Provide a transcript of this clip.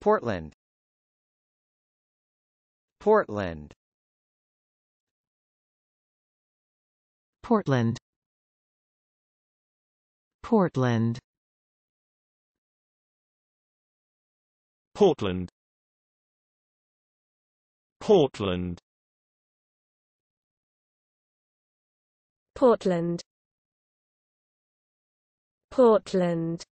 Portland Portland Portland Portland Portland Portland Portland Portland